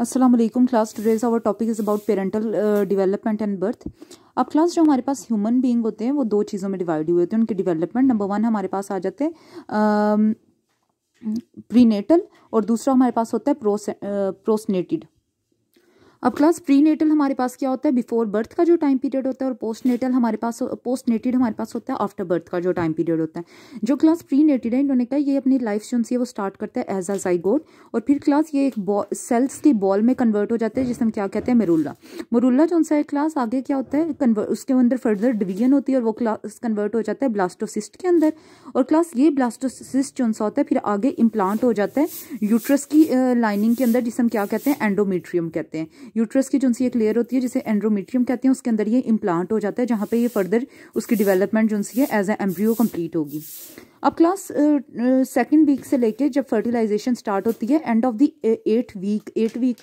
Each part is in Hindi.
Aslam class today's our topic is about parental development and birth अब क्लास जो हमारे पास ह्यूमन बीइंग होते हैं वो दो चीज़ों में डिवाइड हुए होते हैं उनके डेवलपमेंट नंबर वन हमारे पास आ जाते हैं प्रीनेटल और दूसरा हमारे पास होता है प्रोसनेटिड अब क्लास प्री नेटल हमारे पास क्या होता है बिफोर बर्थ का जो टाइम पीरियड होता है और पोस्ट नेटल हमारे पास पोस्ट नेटेड हमारे पास होता है आफ्टर बर्थ का जो टाइम पीरियड होता है जो क्लास प्री नेटेड है इन्होंने कहा ये अपनी लाइफ जो है वो स्टार्ट करता है एज अ जाइगोड और फिर क्लास ये एक सेल्स की बॉल में कन्वर्ट हो जाता है जिसे हम क्या कहते हैं मरुला मरुल्ला जो सा क्लास आगे क्या होता है कन्वर्ट उसके अंदर फर्दर डिवीजन होती है और वो क्लास कन्वर्ट हो जाता है ब्लास्टोसिस्ट के अंदर और क्लास ये ब्लास्टोसिस्ट जो सा होता है फिर आगे इम्प्लांट हो जाता है यूट्रस की लाइनिंग के अंदर जिसे हम क्या कहते हैं एंडोमीट्रियम कहते हैं यूट्रस की जो सी एक लेयर होती है जिसे एंड्रोमीट्रियम कहते हैं उसके अंदर ये इम्प्लांट हो जाता है जहाँ पे ये फर्दर उसकी डेवलपमेंट जो सी है एज ए एम्ब्रियो कंप्लीट होगी अब क्लास सेकंड वीक से लेके जब फर्टिलाइजेशन स्टार्ट होती है end of the eight week eight week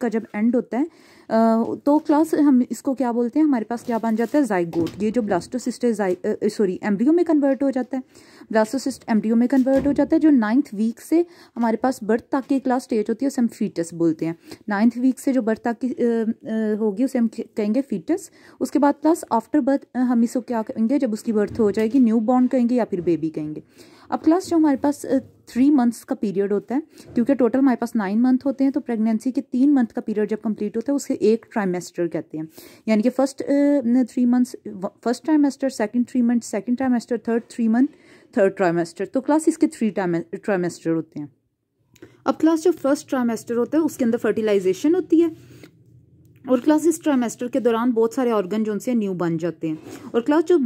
का जब एंड होता है तो क्लास हम इसको क्या बोलते हैं हमारे पास क्या बन जाता है जाइगोट ये जो ब्लास्टोसिस्ट है सॉरी एम्ब्रियो में कन्वर्ट हो जाता है ब्लास्टोसिस्ट एम्ब्रियो में कन्वर्ट हो जाता है जो नाइन्थ वीक से हमारे पास बर्थ तक की क्लास स्टेज होती है उसे हम फीटस बोलते हैं नाइन्थ वीक से जो बर्थ तक की होगी उसे हम कहेंगे फीटस उसके बाद क्लास आफ्टर बर्थ हम इसको क्या कहेंगे जब उसकी बर्थ हो जाएगी न्यू बॉर्न कहेंगे या फिर बेबी कहेंगे अब प्लस जो हमारे पास थ्री मंथ्स का पीरियड होता है क्योंकि टोटल हमारे पास नाइन मंथ होते हैं तो प्रेगनेंसी के तीन मंथ का पीरियड जब कंप्लीट होता है उसे एक ट्राइमेस्टर कहते हैं यानी कि first three months first trimester second three month second trimester third three month third trimester तो क्लास इसके थ्री ट्राइमेस्टर होते हैं अब क्लास जो फर्स्ट ट्राइमेस्टर होता है उसके अंदर फर्टिलाइजेशन होती है और क्लास इस ट्राइमेस्टर के दौरान बहुत सारे ऑर्गन जो उनसे न्यू बन जाते हैं और क्लास जो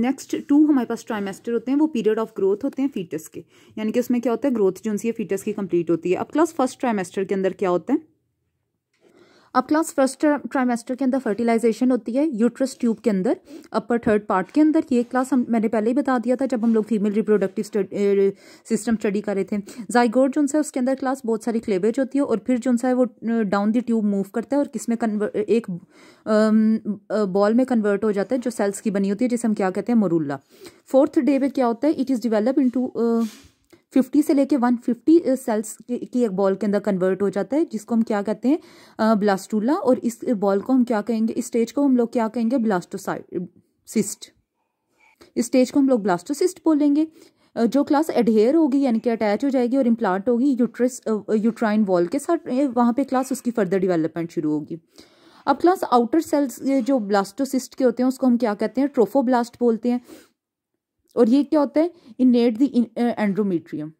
नेक्स्ट टू हमारे पास ट्राइमेस्टर होते हैं वो पीरियड ऑफ ग्रोथ होते हैं फीटस के यानी कि उसमें क्या होता है ग्रोथ जो उनसे फीटस की कंप्लीट होती है अब क्लास फर्स्ट ट्राइमेस्टर के अंदर क्या होता है अब क्लास फर्स्ट ट्राइमेस्टर के अंदर फर्टिलाइजेशन होती है यूट्रस ट्यूब के अंदर अपर थर्ड पार्ट के अंदर ये क्लास हम मैंने पहले ही बता दिया था जब हम लोग फीमेल रिप्रोडक्टिव सिस्टम स्टडी कर रहे थे जाइगोड जो है उसके अंदर क्लास बहुत सारी क्लेवेज होती है और फिर जो है वो डाउन द ट्यूब मूव करता है और किस में एक बॉल में कन्वर्ट हो जाता है जो सेल्स की बनी होती है जिसे हम क्या कहते हैं मोरूला फोर्थ डे में क्या होता है इट इज़ डिवेलप इनटू 50 से लेके 150 सेल्स की एक बॉल के अंदर कन्वर्ट हो जाता है जिसको हम क्या कहते हैं ब्लास्टूला और इस बॉल को हम क्या कहेंगे इस स्टेज को हम लोग क्या कहेंगे ब्लास्टोसाइसिस्ट इस स्टेज को हम लोग ब्लास्टोसिस्ट बोलेंगे जो क्लास एडहेयर होगी यानी कि अटैच हो जाएगी और इम्प्लांट होगी यूट्रस यूट्राइन वॉल के साथ वहाँ पे क्लास उसकी फर्दर डेवलपमेंट शुरू होगी अब क्लास आउटर सेल्स जो ब्लास्टोसिस्ट के होते हैं उसको हम क्या कहते हैं ट्रोफोब्लास्ट बोलते हैं और ये क्या होता है इनेट द एंड्रोमीट्रियम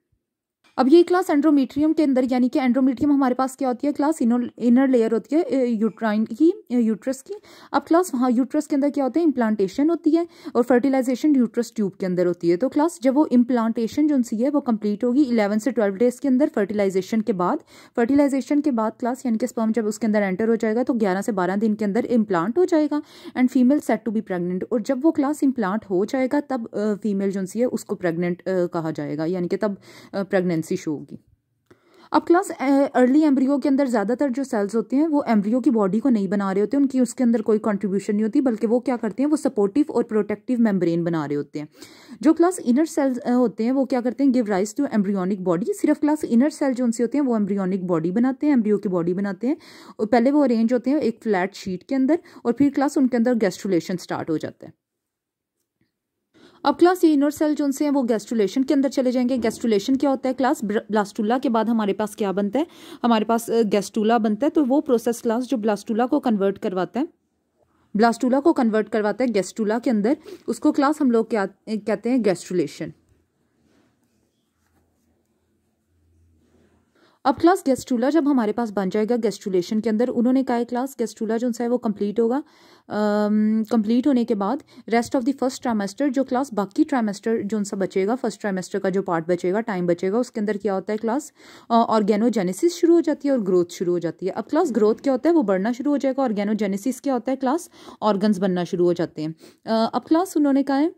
अब ये क्लास एंड्रोमीट्रियम के अंदर यानी कि एंड्रोमीट्रियम हमारे पास क्या होती है क्लास इनर लेयर होती है यूट्राइन की यूट्रस की अब क्लास वहाँ यूट्रस के अंदर क्या होता है इम्प्लांटेशन होती है और फर्टिलाइजेशन यूट्रस ट्यूब के अंदर होती है तो क्लास जब वो इम्प्लांटेशन जो सी है वो कम्प्लीट होगी इलेवन से ट्वेल्व डेज के अंदर फर्टिलाइजेशन के बाद फर्टिलाइजेशन के बाद क्लास यानी कि स्पर्म जब उसके अंदर एंटर हो जाएगा तो ग्यारह से बारह दिन के अंदर इम्प्लांट हो जाएगा and female set to be pregnant और जब वो क्लास इम्प्लांट हो जाएगा तब फीमेल जो सी है उसको प्रेगनेंट कहा जाएगा यानी कि तब प्रेगनेंट प्रेगनेंसी शो होगी अब क्लास अर्ली एम्ब्रियो के अंदर ज़्यादातर जो सेल्स होते हैं वो एम्ब्रियो की बॉडी को नहीं बना रहे होते उनकी उसके अंदर कोई कंट्रीब्यूशन नहीं होती बल्कि वो क्या करते हैं वो सपोर्टिव और प्रोटेक्टिव मेम्ब्रेन बना रहे होते हैं जो क्लास इनर सेल्स होते हैं वो क्या करते हैं give rise to embryonic body सिर्फ क्लास इनर सेल जो उनसे होते हैं वो एम्ब्रियोनिक बॉडी बनाते हैं एम्ब्रियो की बॉडी बनाते हैं और पहले वो अरेंज होते हैं एक फ्लैट शीट के अंदर और फिर क्लास उनके अंदर गेस्ट्रोलेशन स्टार्ट हो जाता है अब क्लास ये इनर सेल जो उनसे हैं वो गैस्ट्रुलेशन के अंदर चले जाएंगे गैस्ट्रुलेशन क्या होता है क्लास ब्लास्टूला के बाद हमारे पास क्या बनता है हमारे पास गैस्टूला बनता है तो वो प्रोसेस क्लास जो ब्लास्टूला को कन्वर्ट करवाता है ब्लास्टूला को कन्वर्ट करवाता है गैस्टूला के अंदर उसको क्लास हम लोग क्या कहते हैं गैस्ट्रुलेशन अब क्लास गेस्टूला जब हमारे पास बन जाएगा गेस्ट्रूलेशन के अंदर उन्होंने कहा है क्लास गेस्टूला जो है वो कंप्लीट होगा कंप्लीट होने के बाद rest of the first trimester जो क्लास बाकी ट्राइमेस्टर जो उनसे बचेगा फर्स्ट ट्राइमेस्टर का जो पार्ट बचेगा टाइम बचेगा उसके अंदर क्या होता है क्लास ऑर्गेनोजेनेसिस शुरू हो जाती है और ग्रोथ शुरू हो जाती है अब क्लास ग्रोथ क्या होता है वो बढ़ना शुरू हो जाएगा ऑर्गेनोजेनेसिस क्या होता है क्लास ऑर्गन्स बनना शुरू हो जाते हैं अब क्लास उन्होंने कहा है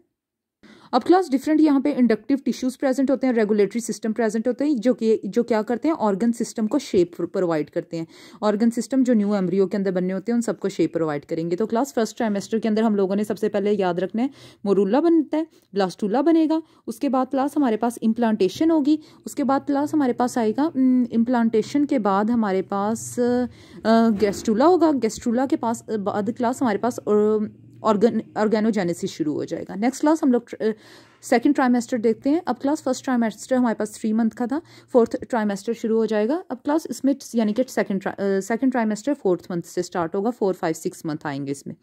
अब क्लास डिफरेंट यहाँ पे इंडक्टिव टिश्यूज प्रेजेंट होते हैं रेगुलेटरी सिस्टम प्रेजेंट होते हैं जो कि जो क्या करते हैं ऑर्गन सिस्टम को शेप प्रोवाइड करते हैं ऑर्गन सिस्टम जो न्यू एम्ब्रियो के अंदर बनने होते हैं उन सबको शेप प्रोवाइड करेंगे तो क्लास फर्स्ट ट्राइमेस्टर के अंदर हम लोगों ने सबसे पहले याद रखना है मोरूला बनता है ब्लास्टूला बनेगा उसके बाद क्लास हमारे पास इम्प्लांटेशन होगी उसके बाद क्लास हमारे पास आएगा इम्प्लांटेशन के बाद हमारे पास गेस्टूला होगा गेस्टूला के पास बाद क्लास हमारे पास ऑर्गन ऑर्गेनोजेनेसिस शुरू हो जाएगा नेक्स्ट क्लास हम लोग सेकेंड ट्राइमेस्टर देखते हैं अब क्लास फर्स्ट ट्राइमेस्टर हमारे पास थ्री मंथ का था फोर्थ ट्राइमेस्टर शुरू हो जाएगा अब क्लास इसमें यानी कि second second trimester fourth month से स्टार्ट होगा फोर फाइव सिक्स मंथ आएंगे इसमें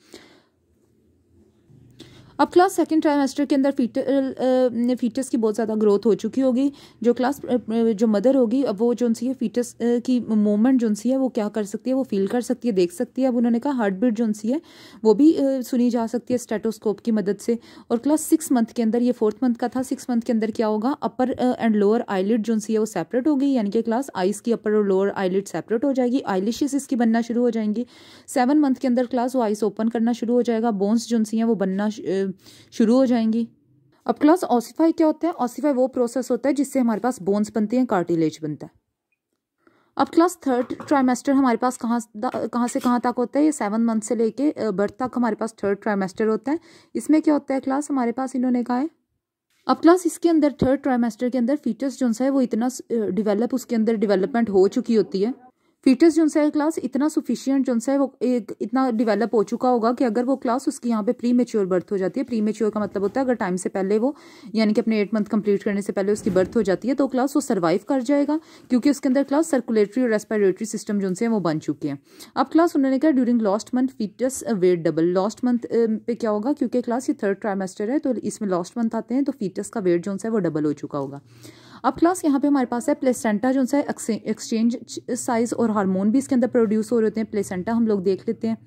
अब क्लास सेकेंड ट्राइमेस्टर के अंदर फीटल फीटस की बहुत ज़्यादा ग्रोथ हो चुकी होगी जो क्लास जो मदर होगी अब वो जो उनसी है फीटस की मोमेंट जो सी है वो क्या कर सकती है वो फील कर सकती है देख सकती है अब उन्होंने कहा हार्ट बीट जो सी है वो भी सुनी जा सकती है स्टेटोस्कोप की मदद से और क्लास सिक्स मंथ के अंदर ये फोर्थ मंथ का था सिक्स मंथ के अंदर क्या होगा अपर एंड लोअर आईलिड जो सी है वो सेपरेट होगी यानी कि क्लास आइस की अपर और लोअर आईलिड सेपरेट हो जाएगी आईलिशेस इसकी बनना शुरू हो जाएंगी सेवन मंथ के अंदर क्लास वो आइस ओपन करना शुरू हो जाएगा बोन्स जो सी हैं वो बनना शुरू हो जाएंगी अब क्लास ऑसिफाई क्या होता है ऑसिफाई वो प्रोसेस होता है जिससे हमारे पास बोन्स बनती हैं कार्टिलेज बनता है अब क्लास थर्ड ट्राइमेस्टर हमारे पास कहाँ कहाँ से कहाँ तक होता है ये सेवन मंथ से लेके बर्थ तक हमारे पास थर्ड ट्राइमेस्टर होता है इसमें क्या होता है क्लास हमारे पास इन्होंने कहा है अब क्लास इसके अंदर थर्ड ट्राइमेस्टर के अंदर फीचर्स जो है वो इतना डिवेलप उसके अंदर डिवेलपमेंट हो चुकी होती है फीटस जो है क्लास इतना सुफिशियंट जो है वो एक इतना डिवेलप हो चुका होगा कि अगर वो क्लास उसकी यहाँ पे प्री मेच्योर बर्थ हो जाती है प्री मेच्योर का मतलब होता है अगर टाइम से पहले वो यानी कि अपने एट मंथ कंप्लीट करने से पहले उसकी बर्थ हो जाती है तो क्लास वो सर्वाइव कर जाएगा क्योंकि उसके अंदर क्लास सर्कुलेटरी और रेस्पायरेटरी सिस्टम जो है वो बन चुके हैं अब क्लास उन्होंने कहा during last month foetus weight double last month पे क्या होगा क्योंकि क्लास ये थर्ड ट्राइमेस्टर है तो इसमें लास्ट मंथ आते हैं तो फीटस का वेट जो है वो डबल हो चुका होगा अब क्लास यहाँ पे हमारे पास है प्लेसेंटा जो है एक्सचेंज साइज और हार्मोन भी इसके अंदर प्रोड्यूस हो रहे होते हैं प्लेसेंटा हम लोग देख लेते हैं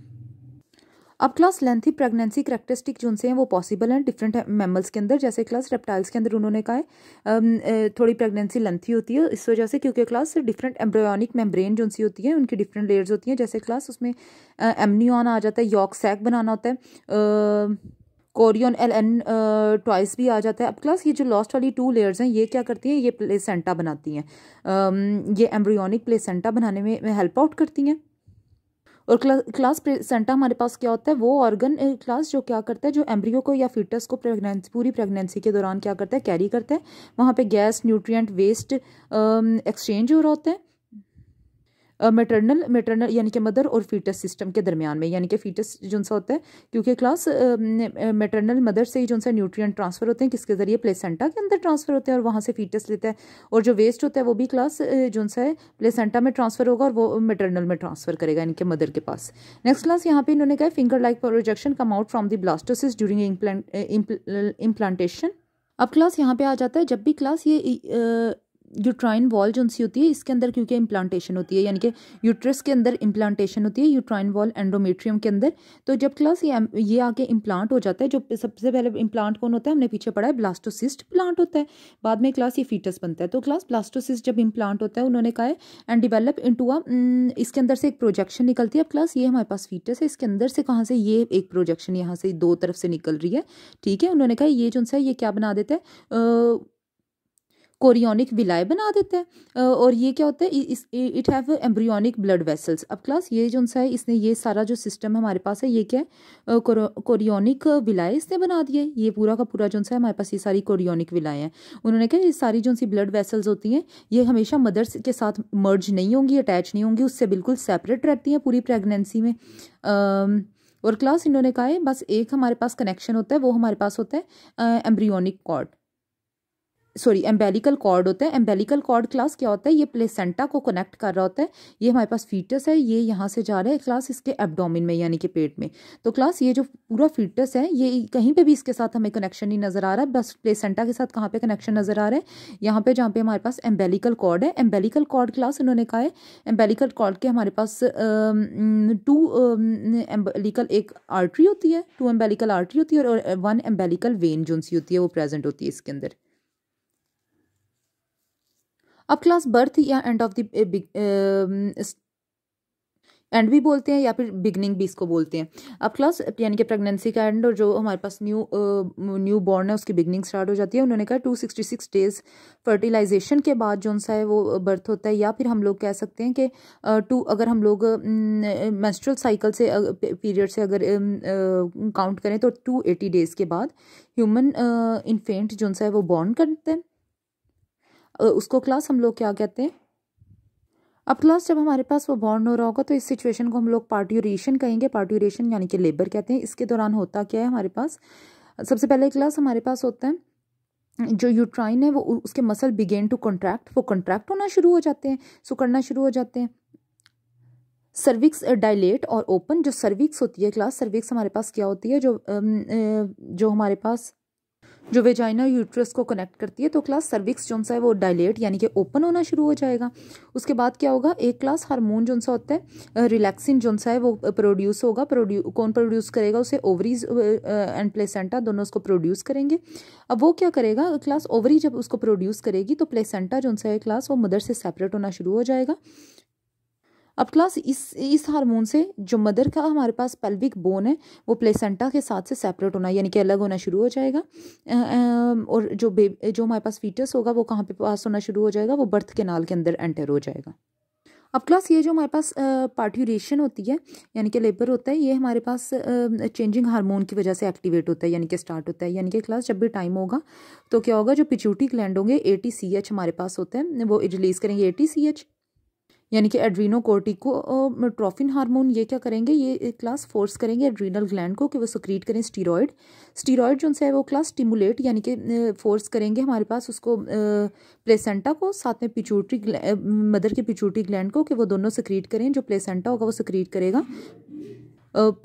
अब क्लास लेंथी प्रेगनेंसी करेक्टरिस्टिक जो उनसे हैं वो पॉसिबल हैं डिफरेंट मेमल्स के अंदर जैसे क्लास रेप्टाइल्स के अंदर उन्होंने कहा है थोड़ी प्रेगनेंसी लेंथी होती है इस वजह से क्योंकि क्लास डिफरेंट एम्ब्रायोनिक मेम्ब्रेन जो उनसी होती है उनकी डिफरेंट लेयर्स होती हैं जैसे क्लास उसमें एमनियन आ जाता है यॉक सैक बनाना होता है कोरियन एल एन टॉयस भी आ जाता है अब क्लास ये जो लॉस्ट वाली टू लेयर्स हैं ये क्या करती हैं ये प्लेसेंटा बनाती हैं ये एम्ब्रियोनिक प्लेसेंटा बनाने में, में हेल्प आउट करती हैं और क्ला, क्लास प्लेसेंटा हमारे पास क्या होता है वो ऑर्गन क्लास जो क्या करता है जो एम्ब्रियो को या फिटस को प्रेगनेंसी पूरी प्रेगनेंसी के दौरान क्या करता है कैरी करता है वहाँ पर गैस न्यूट्रियट वेस्ट एक्सचेंज हो रहा होता है मेटरनल मेटरनल यानी कि मदर और फीटस सिस्टम के दरमियान में यानी कि फीटस जो सा होता है क्योंकि क्लास मेटरनल मदर से ही जो सा न्यूट्रिएंट ट्रांसफ़र होते हैं किसके ज़रिए प्लेसेंटा के अंदर ट्रांसफ़र होते हैं और वहाँ से फीटस लेता है और जो वेस्ट होता है वो भी क्लास जो सा है प्लेसेंटा में ट्रांसफ़र होगा और वो मेटरनल में ट्रांसफ़र करेगा इनके मदर के पास नेक्स्ट क्लास यहाँ पर इन्होंने कहा finger like projection come out from the blastocyst during implantation अब क्लास यहाँ पे आ जाता है जब भी क्लास ये यूट्राइन वॉल जो सी होती है इसके अंदर क्योंकि इम्प्लांटेशन होती है यानी कि यूट्रस के अंदर इम्प्लांटेशन होती है यूट्राइन वॉल एंडोमेट्रियम के अंदर तो जब क्लास ये ये आके इम्प्लांट हो जाता है जो सबसे पहले इम्प्लांट कौन होता है हमने पीछे पढ़ा है ब्लास्टोसिस्ट प्लांट होता है बाद में क्लास ये फीटस बनता है तो क्लास ब्लास्टोसिस्ट जब इम्प्लांट होता है उन्होंने कहा है एंड डिवेलप इन टू इसके अंदर से एक प्रोजेक्शन निकलती है अब क्लास ये हमारे पास फीटस है इसके अंदर से कहाँ से ये एक प्रोजेक्शन यहाँ से दो तरफ से निकल रही है ठीक है उन्होंने कहा ये जो सा ये क्या बना देता है कोरियोनिक विलाय बना देता है और ये क्या होता है इस it have embryonic blood vessels अब क्लास ये जो सा है इसने ये सारा जो सिस्टम हमारे पास है ये क्या है कोरियोनिक विलाय इसने बना दिया है ये पूरा का पूरा जो सा है हमारे पास ये सारी कोरियोनिक विलाय हैं उन्होंने कहा ये सारी जो सी ब्लड वेसल्स होती हैं ये हमेशा मदर्स के साथ मर्ज नहीं होंगी अटैच नहीं होंगी उससे बिल्कुल सेपरेट रहती हैं पूरी प्रेगनेंसी में और क्लास इन्होंने कहा है बस एक हमारे पास कनेक्शन होता है वो हमारे पास होता है embryonic cord sorry umbilical cord होता है एम्बेलिकल कॉर्ड क्लास क्या होता है ये प्लेसेंटा को कनेक्ट कर रहा होता है ये हमारे पास फीटस है ये यहाँ से जा रहा है क्लास इसके एब्डोमिन में यानी कि पेट में तो क्लास ये जो पूरा फीटस है ये कहीं पे भी इसके साथ हमें कनेक्शन नहीं नज़र आ रहा है बस प्लेसेंटा के साथ कहाँ पे कनेक्शन नज़र आ रहा है यहाँ पे जहाँ पे हमारे पास एम्बेलिकल कॉर्ड है एम्बेलिकल कॉर्ड क्लास इन्होंने कहा है एम्बेलिकल कॉर्ड के हमारे पास टू एम्बेलिकल एक आर्ट्री होती है टू एम्बेलिकल आर्ट्री होती है और वन एम्बेलिकल वेन जो सी होती है वो प्रेजेंट होती है इसके अंदर अब क्लास बर्थ या एंड ऑफ द एंड भी बोलते हैं या फिर बिगनिंग भी इसको बोलते हैं अब क्लास यानी कि प्रेगनेंसी का एंड और जो हमारे पास न्यू न्यू बॉर्न है उसकी बिगनिंग स्टार्ट हो जाती है उन्होंने कहा two sixty six days fertilization के बाद जो सा है वो बर्थ eh, होता है या फिर हम लोग कह सकते हैं कि टू eh, अगर हम लोग मेस्ट्रल mm, साइकिल eh, से पीरियड से अगर काउंट mm, करें तो टू एटी डेज़ के बाद ह्यूमन इन्फेंट जो सा है वो बॉर्न करते हैं उसको क्लास हम लोग क्या कहते हैं अब क्लास जब हमारे पास वो बॉन्ड हो रहा होगा तो इस सिचुएशन को हम लोग पार्ट्यूरेशन कहेंगे पार्ट्यूरेशन यानी कि लेबर कहते हैं इसके दौरान होता क्या है हमारे पास सबसे पहले क्लास हमारे पास होता है जो यूट्राइन है वो उसके मसल बिगेन टू कॉन्ट्रैक्ट वो कॉन्ट्रैक्ट होना शुरू हो जाते हैं सुकड़ना शुरू हो जाते हैं सर्विक्स डायलेट और ओपन जो सर्विक्स होती है क्लास सर्विक्स हमारे पास क्या होती है जो जो हमारे पास जो वेजाइना यूट्रस को कनेक्ट करती है तो क्लास सर्विक्स जो है वो डायलेट यानी कि ओपन होना शुरू हो जाएगा उसके बाद क्या होगा एक क्लास हार्मोन जो सा होता है रिलैक्सिन जो सा है वो प्रोड्यूस होगा प्रोड्यू कौन प्रोड्यूस करेगा उसे ओवरीज एंड प्लेसेंटा दोनों उसको प्रोड्यूस करेंगे अब वो क्या करेगा क्लास ओवरी जब उसको प्रोड्यूस करेगी तो प्लेसेंटा जो सा है क्लास वो मदर से सेपरेट होना शुरू हो जाएगा अब क्लास इस इस हार्मोन से जो मदर का हमारे पास पेल्विक बोन है वो प्लेसेंटा के साथ से सेपरेट होना यानी कि अलग होना शुरू हो जाएगा और जो बे जो हमारे पास फीटस होगा वो कहाँ पे पास होना शुरू हो जाएगा वो बर्थ के नाल के अंदर एंटर हो जाएगा अब क्लास ये जो हमारे पास पार्ट्यूरेशन होती है यानी कि लेबर होता है ये हमारे पास चेंजिंग हार्मोन की वजह से एक्टिवेट होता है यानी कि स्टार्ट होता है यानी कि क्लास जब भी टाइम होगा तो क्या होगा जो पिच्यूटी ग्लैंड होंगे ए टी सी एच हमारे पास होता है वो रिलीज़ करेंगे ए टी सी एच यानी कि एड्रीनो कोर्टिको ट्रॉफिन हार्मोन ये क्या करेंगे ये क्लास फोर्स करेंगे एड्रीनल ग्लैंड को कि वो सक्रीट करें स्टीरॉयड स्टीरॉयड जो है वो क्लास स्टिमुलेट यानी कि फोर्स करेंगे हमारे पास उसको प्लेसेंटा को साथ में पिचूटरी मदर के पिचूटरी ग्लैंड को कि वो दोनों सक्रीट करें जो प्लेसेंटा होगा वो सक्रीट करेगा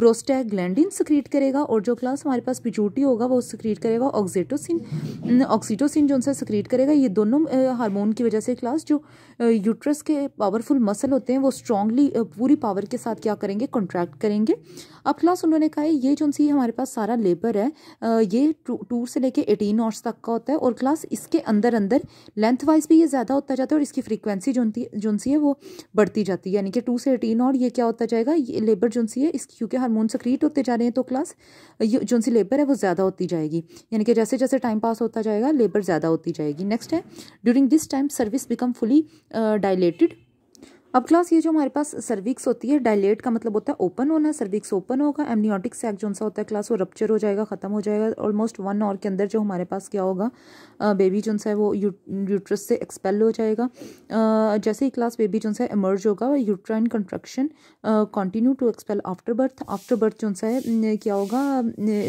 ग्लैंडिन सक्रीट करेगा और जो क्लास हमारे पास पिचूटी होगा वो सक्रीट करेगा ऑक्सीटोसिन ऑक्सीटोसिन जो उनसे सक्रीट करेगा ये दोनों हार्मोन की वजह से क्लास जो यूट्रस के पावरफुल मसल होते हैं वो स्ट्रांगली पूरी पावर के साथ क्या करेंगे कॉन्ट्रैक्ट करेंगे अब क्लास उन्होंने कहा है ये जो सी हमारे पास सारा लेबर है ये टू से लेके एटीन आवर्स तक का होता है और क्लास इसके अंदर अंदर लेंथ वाइज भी ये ज़्यादा होता जाता है और इसकी फ्रीक्वेंसी जो सी है वो बढ़ती जाती है यानी कि टू से एटीन और ये क्या होता जाएगा ये लेबर जो सी है इस क्योंकि हारमोन सक्रिएट होते जा रहे हैं तो क्लास जो सी लेबर है वो ज़्यादा होती जाएगी यानी कि जैसे जैसे टाइम पास होता जाएगा लेबर ज़्यादा होती जाएगी नेक्स्ट है during this time cervix become fully dilated अब क्लास ये जो हमारे पास सर्विक्स होती है डायलेट का मतलब होता है ओपन होना सर्विक्स ओपन होगा एमनियोटिक सैक जो सा होता है क्लास वो रप्चर हो जाएगा ख़त्म हो जाएगा ऑलमोस्ट वन आवर के अंदर जो हमारे पास क्या होगा बेबी जो सा है वो यू, यूट्रस से एक्सपेल हो जाएगा जैसे ही क्लास बेबी जो सा एमर्ज होगा uterine contraction continue to expel after birth after afterbirth जो सा है क्या होगा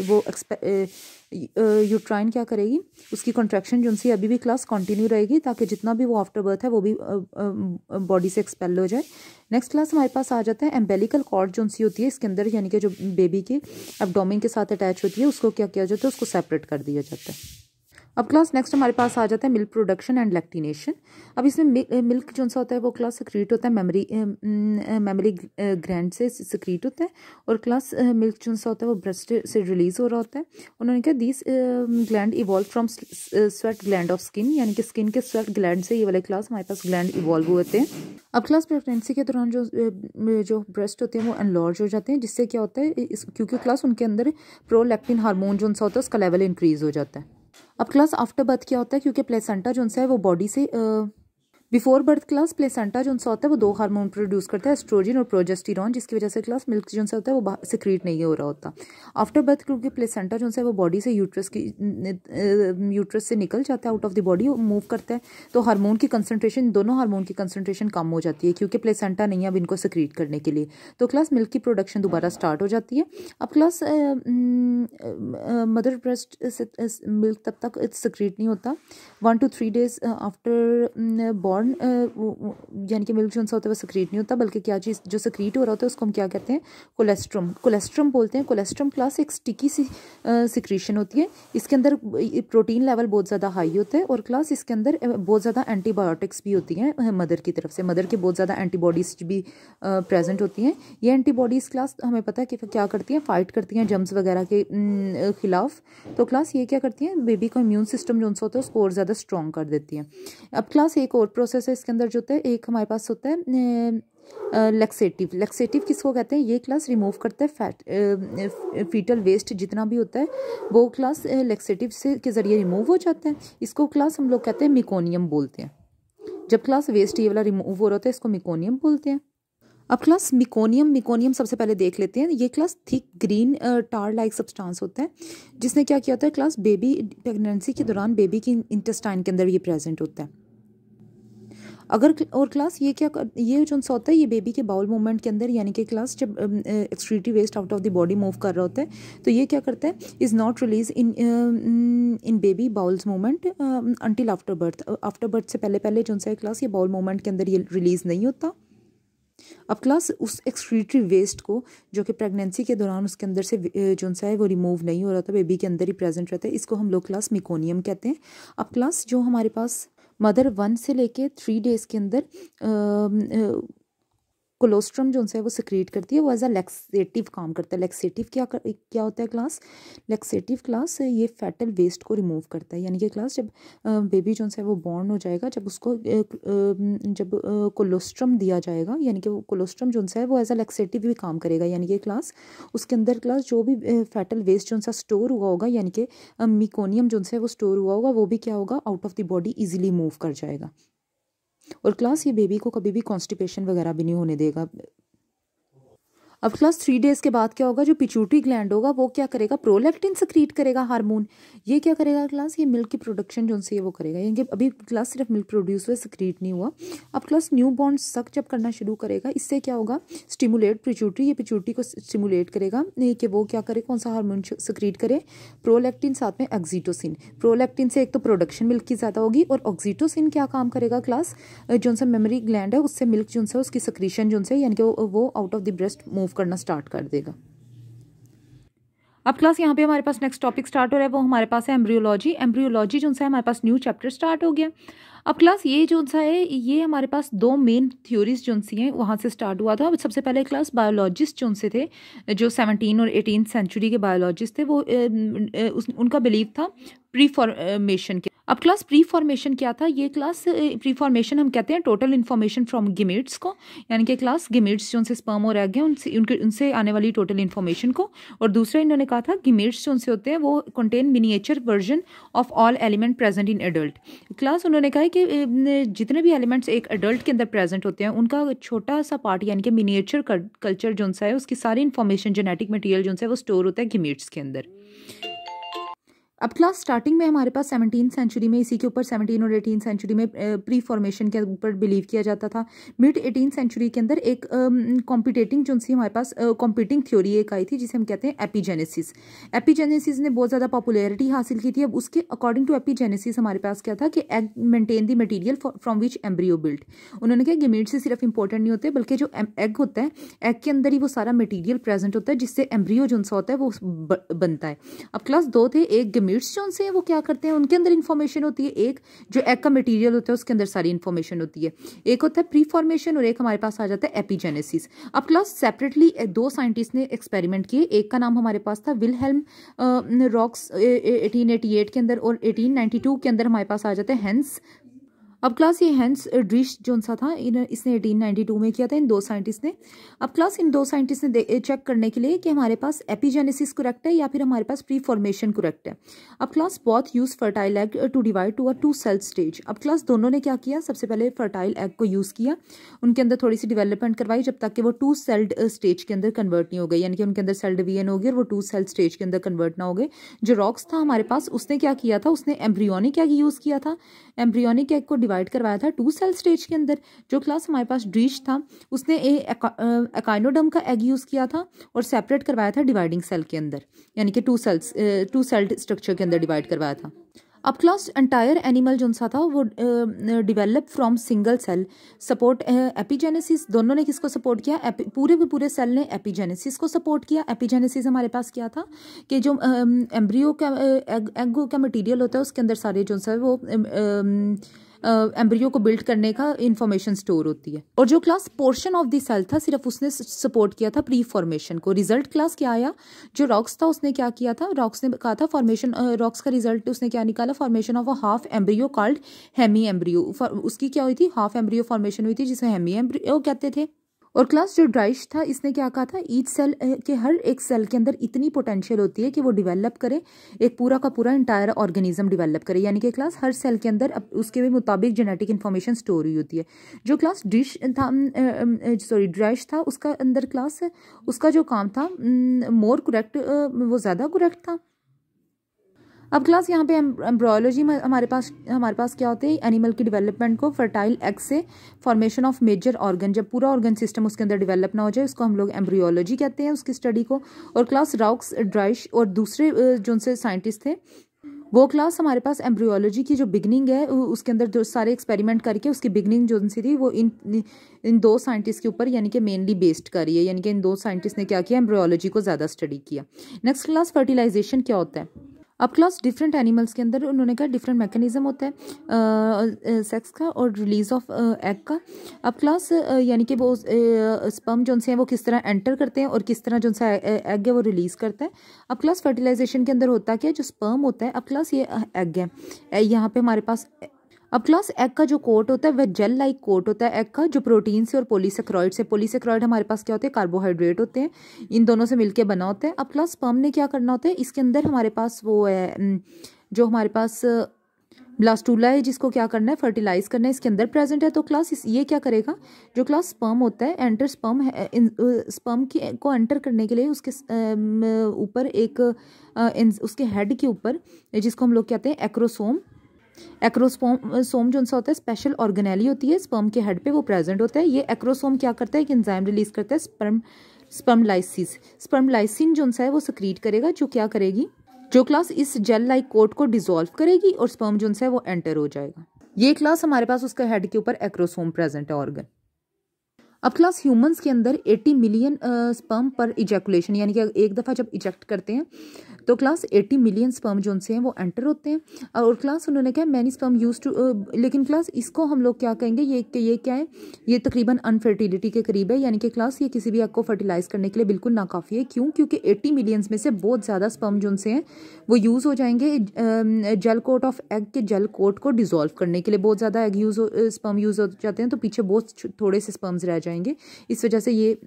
वो एक्सपे यूट्राइन क्या करेगी उसकी कॉन्ट्रैक्शन जो उनसे अभी भी क्लास कंटिन्यू रहेगी ताकि जितना भी वो आफ्टर बर्थ है वो भी बॉडी से एक्सपेल हो जाए नेक्स्ट क्लास हमारे पास आ जाता है एम्बेलिकल कॉर्ड जो उनसी होती है इसके अंदर यानी कि जो बेबी के अब के साथ अटैच होती है उसको क्या किया जाता है उसको सेपरेट कर दिया जाता है अब क्लास नेक्स्ट हमारे पास आ जाता है मिल्क प्रोडक्शन एंड लैक्टिनेशन अब इसमें मिल्क जो सा होता है वो क्लास सिक्रीट होता है मेमरी मेमरी ग्रैंड से सिक्रीट होता है और क्लास मिल्क जो सा होता है वो ब्रेस्ट से रिलीज हो रहा होता है उन्होंने कहा this gland evolve from sweat gland of skin यानी कि स्किन के स्वेट ग्लैंड से ये वाले क्लास हमारे पास ग्लैंड इवॉल्व होते हैं अब क्लास प्रेगनेंसी के दौरान जो जो ब्रेस्ट होते हैं वो अनलॉर्ज हो जाते हैं जिससे क्या होता है इस क्योंकि क्लास उनके अंदर प्रोलैक्टिन हारमोन जो सा होता है उसका लेवल इंक्रीज हो जाता है अब क्लास आफ्टर बर्थ क्या होता है क्योंकि प्लेसेंटा जो उनसे है वो बॉडी से बिफोर बर्थ क्लास प्लेसेंटा जो होता है वो दो हार्मोन प्रोड्यूस करता है एस्ट्रोजन और प्रोजेस्टिरॉन जिसकी वजह से क्लास मिल्क जो होता है वो सिक्रीट नहीं हो रहा होता आफ्टर बर्थ क्योंकि प्लेसेंटा जो है वो बॉडी से यूट्रस की यूट्रस से निकल जाता है out of the body move करता है तो हार्मोन की कंसनट्रेशन दोनों हार्मोन की कंसनट्रेशन कम हो जाती है क्योंकि प्लेसेंटा नहीं है अब इनको सिक्रीट करने के लिए तो क्लास मिल्क की प्रोडक्शन दोबारा स्टार्ट हो जाती है अब क्लास मदर ब्रेस्ट मिल्क तब तक सिक्रीट नहीं होता one two three days after बॉड हॉर्न यानी कि मिल्क जो होता है वो सक्रीट नहीं होता बल्कि क्या चीज़ जो सक्रीट हो रहा होता है उसको हम क्या कहते हैं कोलेस्ट्रम कोलेस्ट्रम बोलते हैं कोलेस्ट्रम प्लस एक स्टिकी सी सिक्रीशन होती है इसके अंदर प्रोटीन लेवल बहुत ज़्यादा हाई होता है और क्लास इसके अंदर बहुत ज़्यादा एंटीबायोटिक्स भी होती हैं मदर की तरफ से मदर के बहुत ज़्यादा एंटीबॉडीज़ भी प्रेजेंट होती हैं ये एंटीबॉडीज़ क्लास हमें पता है कि क्या करती हैं फाइट करती हैं जम्स वगैरह के खिलाफ तो क्लास ये क्या करती हैं बेबी का इम्यून सिस्टम जो होता है उसको और ज़्यादा स्ट्रॉन्ग कर देती हैं अब क्लास एक और प्रोसेस प्रोसेस है इसके अंदर जो होता है एक हमारे पास होता है लैक्सेटिव लैक्सेटिव किसको कहते हैं ये क्लास रिमूव करता है फैट फीटल वेस्ट जितना भी होता है वो क्लास लैक्सेटिव से के ज़रिए रिमूव हो जाता है इसको क्लास हम लोग कहते हैं मिकोनियम बोलते हैं जब क्लास वेस्ट ये वाला रिमूव हो रहा होता है इसको मिकोनियम बोलते हैं अब क्लास मिकोनियम मिकोनियम सबसे पहले देख लेते हैं ये class thick green tar like substance होता है जिसने क्या किया होता है क्लास बेबी प्रेगनेंसी के दौरान बेबी की इंटेस्टाइन के अंदर ये प्रेजेंट होता है अगर और क्लास ये क्या कर, ये जो होता है ये बेबी के बाउल मूवमेंट के अंदर यानी कि क्लास जब excreta waste out of the body move कर रहा होता है तो ये क्या करता है is not release in in baby bowels movement until after birth after birth से पहले पहले जो सा क्लास ये बाउल मूवमेंट के अंदर ये रिलीज़ नहीं होता अब क्लास उस एक्सट्रीटरी वेस्ट को जो कि प्रेगनेंसी के दौरान उसके अंदर से जो सा है वो रिमूव नहीं हो रहा था बेबी के अंदर ही प्रेजेंट रहता है इसको हम लोग क्लास मिकोनियम कहते हैं अब क्लास जो हमारे पास मदर वन से लेके थ्री डेज़ के अंदर कोलोस्ट्रम जो है वो सिक्रिएट करती है वो एज अ लेक्सेटिव काम करता है लेक्सेटिव क्या कर, क्या होता है क्लास लेक्सेटिव क्लास ये फैटल वेस्ट को रिमूव करता है यानी कि क्लास जब बेबी जो है वो बॉर्न हो जाएगा जब उसको जब कोलोस्ट्रम दिया जाएगा यानी कि वो कोलोस्ट्रम जो है वो एज अ लेक्सेटिव भी काम करेगा यानी कि क्लास उसके अंदर क्लास जो भी फैटल वेस्ट जो सा स्टोर हुआ होगा यानी कि मिकोनियम जो है वो स्टोर हुआ होगा वो भी क्या होगा out of the body easily move कर जाएगा और क्लास ये बेबी को कभी भी कॉन्स्टिपेशन वगैरह भी नहीं होने देगा अब क्लास थ्री डेज के बाद क्या होगा जो पिचूटरी ग्लैंड होगा वो क्या करेगा प्रोलैक्टिन सक्रीट करेगा हार्मोन ये क्या करेगा क्लास ये मिल्क की प्रोडक्शन जो उनसे ये वो करेगा यानी कि अभी क्लास सिर्फ मिल्क प्रोड्यूस हुआ सिक्रीट नहीं हुआ अब क्लास न्यू बॉर्न सक जब करना शुरू करेगा इससे क्या होगा स्टिमुलेट पिचूटरी ये पिचूटरी को स्टिमुलेट करेगा नहीं कि वो क्या करे कौन सा हारमोन सिक्रीट करे प्रोलैक्टिन साथ में एक्जीटोसिन प्रोलैक्टिन से एक तो प्रोडक्शन मिल्क की ज़्यादा होगी और ऑक्जीटोसिन क्या काम करेगा क्लास जो मेमोरी ग्लैंड है उससे मिल्क जो उसकी सक्रीशन जो यानी कि वो out of the breast move move करना स्टार्ट कर देगा अब क्लास यहाँ पे हमारे पास नेक्स्ट टॉपिक स्टार्ट हो रहा है वो हमारे पास है एम्ब्रियोलॉजी एम्ब्रियोलॉजी जो सा हमारे पास न्यू चैप्टर स्टार्ट हो गया अब क्लास ये जो सा है ये हमारे पास दो मेन थ्योरीज जो सी हैं वहाँ से स्टार्ट हुआ था अब सबसे पहले क्लास बायोलॉजिस्ट जो से थे जो सेवनटीन और एटीन सेंचुरी के बायोलॉजिस्ट थे वो ए, ए, उस, उनका बिलीव था प्री फॉर्मेशन के अब क्लास प्री फॉर्मेशन क्या था ये क्लास प्री फॉर्मेशन हम कहते हैं टोटल इन्फॉर्मेशन फ्रॉम गिमिट्स को यानी कि क्लास गिमिट्स जो उनसे स्पर्म और एग हैं उनसे उनके उनसे आने वाली टोटल इन्फॉर्मेशन को और दूसरा इन्होंने कहा था गिमिट्स जो उनसे होते हैं वो contain miniature version of all element present in adult class उन्होंने कहा कि uh, जितने भी एलिमेंट्स एक एडल्ट के अंदर प्रेजेंट होते हैं उनका छोटा सा पार्ट यानी कि मिनिएचर कल्चर जो है उसकी सारी इन्फॉर्मेशन जेनेटिक मटीरियल जो है वो स्टोर होता है गिमिट्स के अंदर अब क्लास स्टार्टिंग में हमारे पास सेवनटीन सेंचुरी में इसी के ऊपर सेवनटीन और एटीन सेंचुरी में प्री फॉर्मेशन के ऊपर बिलीव किया जाता था मिड एटीन सेंचुरी के अंदर एक कॉम्पिटेटिंग जो सी हमारे पास कॉम्पिटिंग थ्योरी एक आई थी जिसे हम कहते हैं एपीजेनेसिस एपीजेनेसिस ने बहुत ज़्यादा पॉपुलरिटी हासिल की थी अब उसके अकॉर्डिंग टू एपीजेनेसिस हमारे पास क्या था कि egg maintain the material from which embryo built उन्होंने कहा मीट से सिर्फ इंपॉर्टेंट नहीं होते बल्कि जो एग होता है एग के अंदर ही वो सारा मटीरियल प्रेजेंट होता है जिससे एम्ब्रियो जो होता है वो बनता है अब क्लास दो थे एक गिमेट एटम्यूट्स जो उनसे हैं वो क्या करते हैं उनके अंदर इन्फॉर्मेशन होती है एक जो एग का मटेरियल होता है उसके अंदर सारी इन्फॉर्मेशन होती है एक होता है प्री फॉर्मेशन और एक हमारे पास आ जाता है एपीजेनेसिस अब क्लास सेपरेटली दो साइंटिस्ट ने एक्सपेरिमेंट किए एक का नाम हमारे पास था विल हेल्म रॉक्स एटीन के अंदर और एटीन के अंदर हमारे पास आ जाते हैं हैंस अब क्लास ये हैंस ड्रिश जोन सा था इन इसने 1892 में किया था इन दो साइंटिस्ट ने अब क्लास इन दो साइंटिस्ट ने चेक करने के लिए कि हमारे पास एपिजेनेसिस करेक्ट है या फिर हमारे पास प्री फॉर्मेशन करेक्ट है अब क्लास बहुत use fertile egg to divide to a two cell stage अब क्लास दोनों ने क्या किया सबसे पहले फर्टाइल एग को यूज़ किया उनके अंदर थोड़ी सी डिवेलपमेंट करवाई जब तक कि वो टू सेल्ड स्टेज के अंदर कन्वर्ट नहीं हो गई यानी कि उनके अंदर सेल डिवीजन हो गई और वो टू सेल स्टेज के अंदर कन्वर्ट ना हो गए जो रॉक्स था हमारे पास उसने क्या किया था उसने एम्ब्रियोनिक एग यूज़ किया था एम्ब्रियोनिक एग को डिवाइड करवाया था टू सेल स्टेज के अंदर जो क्लास हमारे पास ड्रीच था उसने ए एकाइनोडम का एग यूज़ किया था और सेपरेट करवाया था डिवाइडिंग सेल के अंदर यानी कि two cells two celled structure के अंदर डिवाइड करवाया था अब क्लास एंटायर एनिमल जो सा था वो develop from single cell support epigenesis दोनों ने किसको सपोर्ट किया एपी, पूरे के पूरे सेल ने एपिजेनेसिस को सपोर्ट किया एपिजेनेसिस हमारे पास क्या था कि जो एम्ब्रियो का एग, एग का मटेरियल होता है उसके अंदर सारे जो सा वो आ, आ, एम्ब्रियो को बिल्ड करने का इन्फॉर्मेशन स्टोर होती है और जो class portion of the cell था सिर्फ उसने सपोर्ट किया था प्री फॉर्मेशन को रिजल्ट क्लास क्या आया जो रॉक्स था उसने क्या किया था रॉक्स ने कहा था फॉर्मेशन रॉक्स का रिजल्ट उसने क्या निकाला formation of a half embryo called hemi embryo उसकी क्या हुई थी हाफ एम्ब्रियो फॉर्मेशन हुई थी जिसे हेमी एम्ब्रियो कहते थे और क्लास जो ड्राइश था इसने क्या कहा था ईच सेल के हर एक सेल के अंदर इतनी पोटेंशियल होती है कि वो डिवेलप करे एक पूरा का पूरा इंटायर ऑर्गेनिज्म डिवेलप करे यानी कि क्लास हर सेल के अंदर उसके मुताबिक जेनेटिक इन्फॉर्मेशन स्टोर हुई होती है जो क्लास डिश था सॉरी ड्राइश था उसका अंदर क्लास उसका जो काम था मोर करेक्ट वो ज़्यादा करेक्ट था अब क्लास यहाँ पे एम्ब्रोलॉजी में हमारे पास हमारे पास क्या होते हैं एनिमल की डेवलपमेंट को फर्टाइल एग से फॉर्मेशन ऑफ मेजर ऑर्गन जब पूरा ऑर्गन सिस्टम उसके अंदर डेवलप ना हो जाए उसको हम लोग एम्ब्रियोलॉजी कहते हैं उसकी स्टडी को और क्लास राउक्स ड्राइश और दूसरे जो उनसे साइंटिस्ट थे वो क्लास हमारे पास एम्ब्रियोलॉजी की जो बिगनिंग है उसके अंदर जो सारे एक्सपेरिमेंट करके उसकी बिगनिंग जो उनसे थी वो इन इन दो साइंटिस्ट के ऊपर यानी कि मेनली बेस्ड करी है यानी कि इन दो साइंटिस्ट ने क्या किया एम्ब्रियोलॉजी को ज़्यादा स्टडी किया नेक्स्ट क्लास फर्टिलाइजेशन क्या होता है अब क्लास डिफरेंट एनिमल्स के अंदर उन्होंने कहा डिफरेंट मैकेनिज्म होता है सेक्स का और रिलीज ऑफ एग का अब क्लास यानी कि वो स्पम जो हैं वो किस तरह एंटर करते हैं और किस तरह जो सा एग है वो रिलीज़ करता है अब क्लास फर्टिलाइजेशन के अंदर होता क्या जो स्पर्म होता है अब क्लास ये एग है यहाँ पे हमारे पास अब क्लास एग का जो कोट होता है वह जेल लाइक कोट होता है एग का जो प्रोटीन से और पोलीसेक्रॉइड से पोलीसेक्रॉइड हमारे पास क्या होते हैं कार्बोहाइड्रेट होते हैं इन दोनों से मिलकर बना होता है अब क्लास पम ने क्या करना होता है इसके अंदर हमारे पास वो है जो हमारे पास ब्लास्टूला है जिसको क्या करना है फर्टिलाइज करना है इसके अंदर प्रेजेंट है तो क्लास इस ये क्या करेगा जो क्लास स्पर्म होता है एंटर स्पर्म है स्पर्म की को एंटर करने के लिए उसके ऊपर एक उसके हेड के ऊपर जिसको हम लोग कहते हैं एक्रोसोम एक्रोसोम जो सा होता है स्पेशल ऑर्गेनैली होती है स्पर्म के हेड पे वो प्रेजेंट होता है ये एक्रोसोम क्या करता है एक एंजाइम रिलीज करता है sperm sperm lysis sperm lysin जो सा है वो सक्रीट करेगा जो क्या करेगी जो क्लास इस जेल लाइक कोट को डिजोल्व करेगी और स्पर्म जो सा है वो एंटर हो जाएगा ये क्लास हमारे पास उसके हेड के ऊपर एक्रोसोम प्रेजेंट है ऑर्गन अब क्लास ह्यूमंस के अंदर 80 मिलियन स्पर्म पर इजैकुलेशन यानी कि एक दफ़ा जब इजेक्ट करते हैं तो क्लास एटी मिलियन स्पर्म जो उनसे हैं वो एंटर होते हैं और क्लास उन्होंने कहा मैनी स्पर्म यूज टू लेकिन क्लास इसको हम लोग क्या कहेंगे ये कि ये क्या है ये तकरीबन अनफर्टिलिटी के करीब है यानी कि क्लास ये किसी भी एग को फर्टिलाइज करने के लिए बिल्कुल नाकाफ़ी है क्यों क्योंकि एट्टी मिलियंस में से बहुत ज़्यादा स्पर्म जो उनसे हैं वो यूज़ हो जाएंगे जेल कोट ऑफ एग के जेल कोट को डिजोल्व करने के लिए बहुत ज़्यादा एग यूज़ स्पर्म यूज़ हो जाते हैं तो पीछे बहुत थोड़े से स्पर्म्स रह जाएंगे इस वजह से ये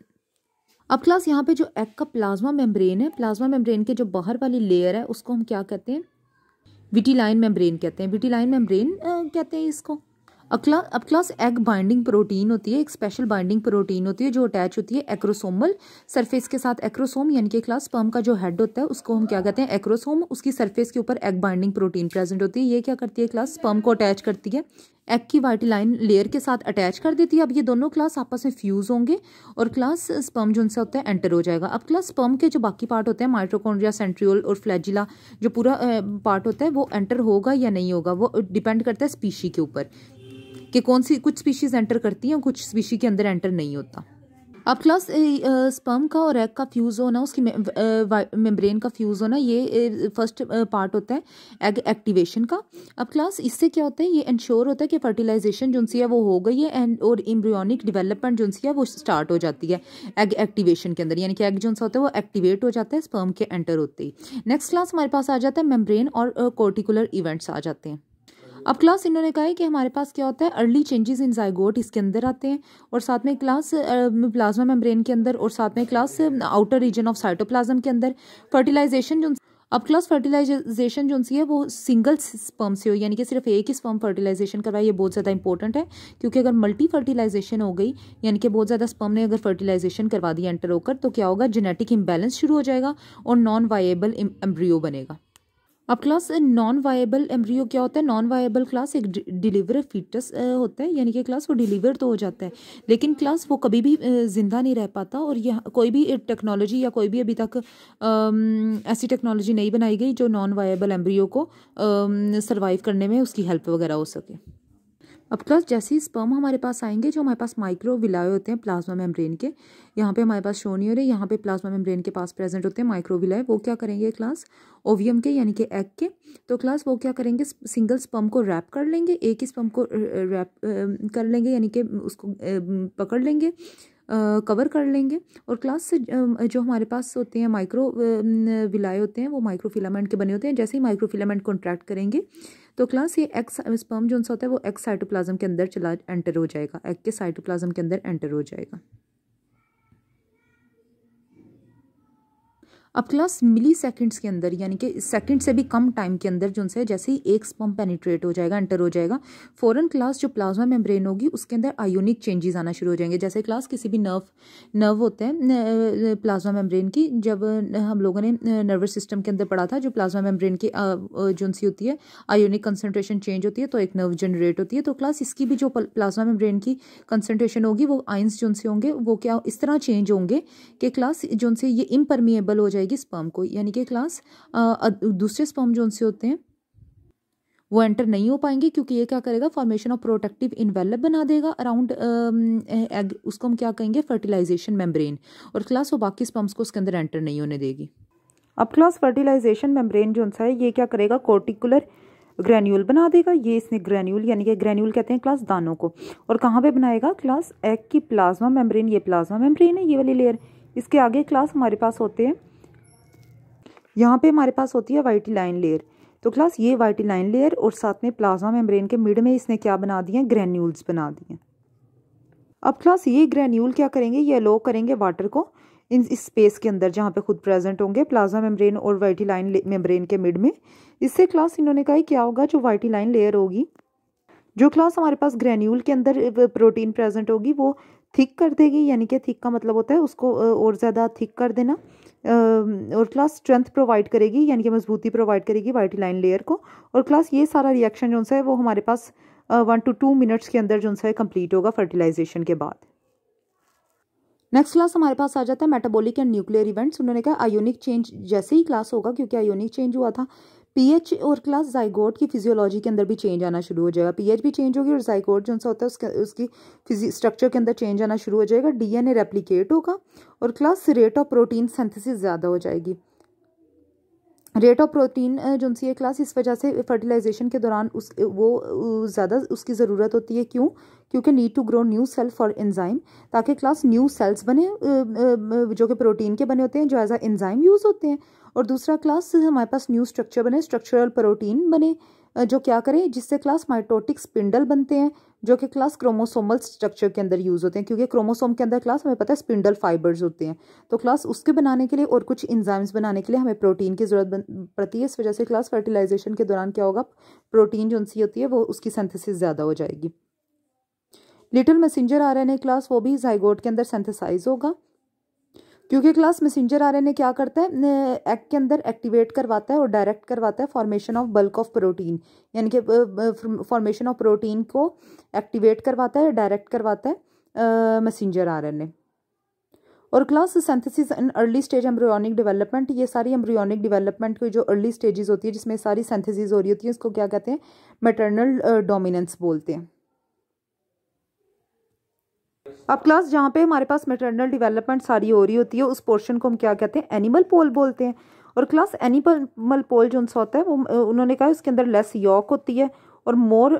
अब क्लास यहाँ पे जो एग का प्लाज्मा मेम्ब्रेन है प्लाज्मा मेम्ब्रेन के जो बाहर वाली लेयर है उसको हम क्या कहते हैं विटी लाइन मेम्ब्रेन कहते हैं विटी लाइन मेम्ब्रेन कहते हैं इसको अब क्लास एग बाइंडिंग प्रोटीन होती है एक स्पेशल बाइंडिंग प्रोटीन होती है जो अटैच होती है एक्रोसोमल सरफेस के साथ एक्रोसोम यानी कि क्लास स्पर्म का जो हेड होता है उसको हम क्या कहते हैं एक्रोसोम उसकी सरफेस के ऊपर एग बाइंडिंग प्रोटीन प्रेजेंट होती है ये क्या करती है क्लास स्पर्म को अटैच करती है एग की वाइटिलाइन लेयर के साथ अटैच कर देती है अब ये दोनों क्लास आपस में फ्यूज़ होंगे और क्लास स्पर्म जो उनसे होता है एंटर हो जाएगा अब क्लास स्पर्म के जो बाकी पार्ट होते हैं माइट्रोकोड्रिया सेंट्रियोल और फ्लैजिला जो पूरा पार्ट होता है वो एंटर होगा या नहीं होगा वो डिपेंड करता है स्पीशी के ऊपर कि कौन सी कुछ स्पीशीज़ एंटर करती हैं और कुछ स्पीशी के अंदर एंटर नहीं होता अब क्लास स्पर्म का और एग का फ्यूज़ होना उसकी मेम्ब्रेन का फ्यूज़ होना ये फर्स्ट पार्ट होता है एग एक्टिवेशन का अब क्लास इससे क्या होता है ये इंश्योर होता है कि फर्टिलाइजेशन जो है वो हो गई है एंड और इम्ब्रियोनिक डेवलपमेंट जो है वो स्टार्ट हो जाती है एग एक्टिवेशन के अंदर यानी कि एग जो सा होता है वो एक्टिवेट हो जाता है स्पर्म के एंटर होते ही नेक्स्ट क्लास हमारे पास आ जाता है मेम्ब्रेन और कोर्टिकुलर इवेंट्स आ जाते हैं अब क्लास इन्होंने कहा है कि हमारे पास क्या होता है अर्ली चेंजेस इन जाइगोट इसके अंदर आते हैं और साथ में क्लास प्लाज्मा मेम्ब्रेन के अंदर और साथ में class outer region of cytoplasm के अंदर फर्टिलाइजेशन जो अब क्लास फर्टिलाइजेशन जो सी है वो सिंगल स्पर्म से हो यानी कि सिर्फ एक ही स्पर्म फर्टिलाइजेशन करवाए ये बहुत ज़्यादा इंपॉर्टेंट है क्योंकि अगर मल्टी फर्टिलाइजेशन हो गई यानी कि बहुत ज़्यादा स्पर्म ने अगर फर्टिलाइजेशन करवा दी एंटर होकर तो क्या होगा जेनेटिक इम्बेलेंस शुरू हो जाएगा और नॉन वाइएबल एम्ब्रियो बनेगा अब क्लास नॉन वायबल एम्ब्रियो क्या होता है नॉन वायबल क्लास एक डिलीवर फीटस uh, होता है यानी कि क्लास वो डिलीवर तो हो जाता है लेकिन क्लास वो कभी भी uh, ज़िंदा नहीं रह पाता और यह कोई भी टेक्नोलॉजी या कोई भी अभी तक um, ऐसी टेक्नोलॉजी नहीं बनाई गई जो नॉन वायबल एम्ब्रियो को सर्वाइव um, करने में उसकी हेल्प वगैरह हो सके अब प्लस जैसे ही स्पर्म हमारे पास आएंगे जो हमारे पास माइक्रो विलाय होते हैं प्लाज्मा मेम्ब्रेन के यहाँ पे हमारे पास शो नहीं हो रहे यहाँ पे प्लाज्मा मेम्ब्रेन के पास प्रेजेंट होते हैं माइक्रो विलाय वो क्या करेंगे क्लास ओवियम के यानी कि एग के तो क्लास वो क्या करेंगे सिंगल स्पम को रैप कर लेंगे एक ही स्पम को रैप कर लेंगे यानी कि उसको पकड़ लेंगे कवर कर लेंगे और क्लास से जो हमारे पास होते हैं माइक्रो विलाय होते हैं वो माइक्रोफिलामेंट के बने होते हैं जैसे ही माइक्रोफिलामेंट कॉन्ट्रैक्ट करेंगे तो क्लास ये एक्स स्पर्म जो होता है वो एक्स साइटोप्लाज्म के अंदर चला एंटर हो जाएगा एग के साइटोप्लाज्म के अंदर एंटर हो जाएगा अब क्लास मिली सेकेंड्स के अंदर यानी कि सेकेंड से भी कम टाइम के अंदर जो उनसे जैसे ही एक स्पम पेनिट्रेट हो जाएगा एंटर हो जाएगा फ़ौरन क्लास जो प्लाज्मा मेम्ब्रेन होगी उसके अंदर आयोनिक चेंजेस आना शुरू हो जाएंगे जैसे क्लास किसी भी नर्व नर्व होते हैं प्लाज्मा मेम्ब्रेन की जब हम लोगों ने नर्वस सिस्टम के अंदर पढ़ा था जो प्लाज्मा मेम्ब्रेन की जो सी होती है आयोनिक कंसनट्रेशन चेंज होती है तो एक नर्व जनरेट होती है तो क्लास इसकी भी जो प्लाज्मा मेम्ब्रेन की कंसनट्रेशन होगी वो आइंस जो होंगे वो क्या इस तरह चेंज होंगे कि क्लास जो से ये इम्परमिएबल हो जाएगी जाएगी स्पर्म को यानी कि क्लास दूसरे स्पर्म जो उनसे होते हैं वो एंटर नहीं हो पाएंगे क्योंकि ये क्या करेगा फॉर्मेशन ऑफ प्रोटेक्टिव इन्वेलप बना देगा अराउंड एग उसको हम क्या कहेंगे फर्टिलाइजेशन मेम्ब्रेन और क्लास वो बाकी स्पम्स को उसके अंदर एंटर नहीं होने देगी अब क्लास फर्टिलाइजेशन मेम्ब्रेन जो सा है ये क्या करेगा कोर्टिकुलर ग्रैन्यूल बना देगा ये इसने ग्रैन्यूल यानी कि ग्रैन्यूल कहते हैं क्लास दानों को और कहाँ पे बनाएगा क्लास एग की प्लाज्मा मेम्ब्रेन ये प्लाज्मा मेम्ब्रेन है ये वाली लेयर इसके आगे क्लास हमारे पास होते हैं यहाँ पे हमारे पास होती है वाइटी लाइन लेयर तो क्लास ये वाइटी लाइन लेयर और साथ में प्लाज्मा मेम्ब्रेन के मिड में इसने क्या बना दिए ग्रेन्यूल्स बना दिए अब क्लास ये ग्रेन्यूल क्या करेंगे ये अलो करेंगे वाटर को इन इस स्पेस के अंदर जहाँ पे खुद प्रेजेंट होंगे प्लाज्मा मेम्ब्रेन और वाइटी लाइन मेम्ब्रेन के मिड में इससे क्लास इन्होंने कहा क्या होगा जो वाइटी लाइन लेयर होगी जो क्लास हमारे पास ग्रेन्यूल के अंदर प्रोटीन प्रेजेंट होगी वो थिक कर देगी यानी कि थिक का मतलब होता है उसको और ज़्यादा थिक कर देना और क्लास स्ट्रेंथ प्रोवाइड करेगी यानी कि मजबूती प्रोवाइड करेगी वाइट लाइन लेयर को और क्लास ये सारा रिएक्शन जो है वो हमारे पास वन टू टू मिनट्स के अंदर जो है कंप्लीट होगा फर्टिलाइजेशन के बाद नेक्स्ट क्लास हमारे पास आ जाता है मेटाबॉलिक एंड न्यूक्लियर इवेंट्स उन्होंने कहा आयोनिक चेंज जैसे ही क्लास होगा क्योंकि आयोनिक चेंज हुआ था पीएच और क्लास जाइगोट की फिजियोलॉजी के अंदर भी चेंज आना शुरू हो जाएगा पीएच भी चेंज होगी और जाइगोट जो सा होता है उसके उसकी फिजी स्ट्रक्चर के अंदर चेंज आना शुरू हो जाएगा डीएनए रेप्लिकेट होगा और class rate of protein synthesis ज़्यादा हो जाएगी रेट ऑफ प्रोटीन जो सी है क्लास इस वजह से फर्टिलाइजेशन के दौरान उस वो ज़्यादा उसकी ज़रूरत होती है क्यों क्योंकि need to grow new cell for enzyme ताकि क्लास न्यू सेल्स बने जो कि प्रोटीन के बने होते हैं जो एज आ एंजाइम यूज़ होते हैं और दूसरा क्लास हमारे पास न्यू स्ट्रक्चर बने स्ट्रक्चरल प्रोटीन बने जो क्या करें जिससे क्लास माइटोटिक स्पिंडल बनते हैं जो कि क्लास क्रोमोसोमल स्ट्रक्चर के अंदर यूज़ होते हैं क्योंकि क्रोमोसोम के अंदर क्लास हमें पता है स्पिंडल फाइबर्स होते हैं तो क्लास उसके बनाने के लिए और कुछ इंजाइम्स बनाने के लिए हमें प्रोटीन की ज़रूरत पड़ती है इस वजह से क्लास फर्टिलाइजेशन के दौरान क्या होगा प्रोटीन जो उनकी होती है वो उसकी सेंथेसिस ज़्यादा हो जाएगी लिटिल मैसेंजर रहे क्लास वो भी जाइगोड के अंदर सेंथेसाइज होगा क्योंकि क्लास मैसेंजर आरएनए क्या करता है एक्ट के अंदर एक्टिवेट करवाता है और डायरेक्ट करवाता है formation of bulk of protein यानी कि फॉर्मेशन ऑफ प्रोटीन को एक्टिवेट करवाता है डायरेक्ट करवाता है मैसेंजर आरएनए और class synthesis in early stage embryonic development ये सारी एम्ब्रियोनिक डेवलपमेंट की जो अर्ली स्टेजेस होती है जिसमें सारी सेंथेसिस हो रही होती है उसको क्या कहते हैं मेटर्नल डोमिनेंस बोलते हैं अब क्लास जहाँ पे हमारे पास मेटरनल डेवलपमेंट सारी हो रही होती है उस पोर्शन को हम क्या कहते हैं एनिमल पोल बोलते हैं और क्लास एनिमल पोल जो उनसे होता है वो उन्होंने कहा उसके अंदर लेस यॉक होती है और मोर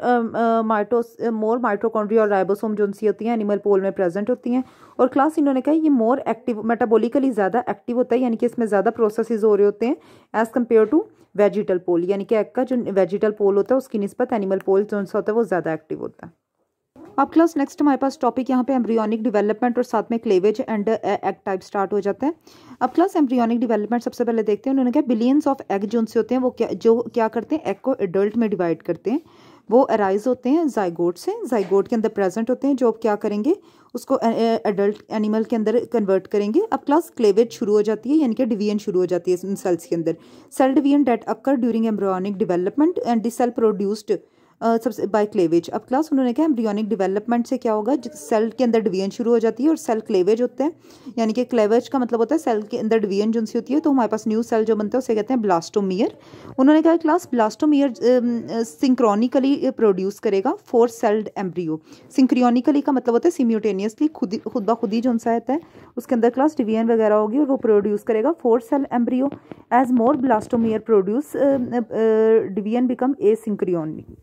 माइटो मोर माइट्रोकॉन्ड्री और राइबोसोम जो सी होती हैं एनिमल पोल में प्रेजेंट होती हैं और क्लास इन्होंने कहा ये मोर एक्टिव मेटाबोलिकली ज़्यादा एक्टिव होता है यानी कि इसमें ज़्यादा प्रोसेसेस हो रहे होते हैं as compared to vegetal pole यानी कि एग का जो वेजिटल पोल होता है उसकी नस्बत एनिमल पोल जो होता है वो ज़्यादा एक्टिव होता है अब क्लास नेक्स्ट हमारे पास टॉपिक यहाँ पे एम्ब्रियोनिक डेवलपमेंट और साथ में cleavage and egg type start हो जाता है अब क्लास एम्ब्रियोनिक डेवलपमेंट सबसे पहले देखते हैं उन्होंने कहा बिलियंस ऑफ एग जो उनसे होते हैं वो क्या जो क्या करते हैं एग को एडल्ट में डिवाइड करते हैं वो अराइज होते हैं जाइगोट से जाइगोट के अंदर प्रेजेंट होते हैं जो अब क्या करेंगे उसको एडल्ट uh, एनिमल uh, के अंदर कन्वर्ट करेंगे अब क्लास क्लेवेज शुरू हो जाती है यानी कि डिवीजन शुरू हो जाती है इन सेल्स के अंदर cell division that occur during embryonic development and the cell produced सबसे बाय क्लेवेज अब क्लास उन्होंने कहा एम्ब्रियोनिक डेवलपमेंट से क्या होगा सेल के अंदर डिवीजन शुरू हो जाती है और सेल क्लेवेज होते हैं यानी कि क्लेवेज का मतलब होता है सेल के अंदर डिवीजन जो सी होती है तो हमारे पास न्यू सेल जो बनता है उसे कहते हैं ब्लास्टोमियर उन्होंने कहा क्लास ब्लास्टोमियर सिंक्रॉनिकली प्रोड्यूस करेगा फोर सेल्ड एम्ब्रियो सिंक्रियोनिकली का मतलब होता है सिम्यूटेनियसली खुद खुद ब खुद ही जो सा रहता है उसके अंदर क्लास डिवीजन वगैरह होगी और वो प्रोड्यूस करेगा four cell embryo as more blastomere produce division become a synchronic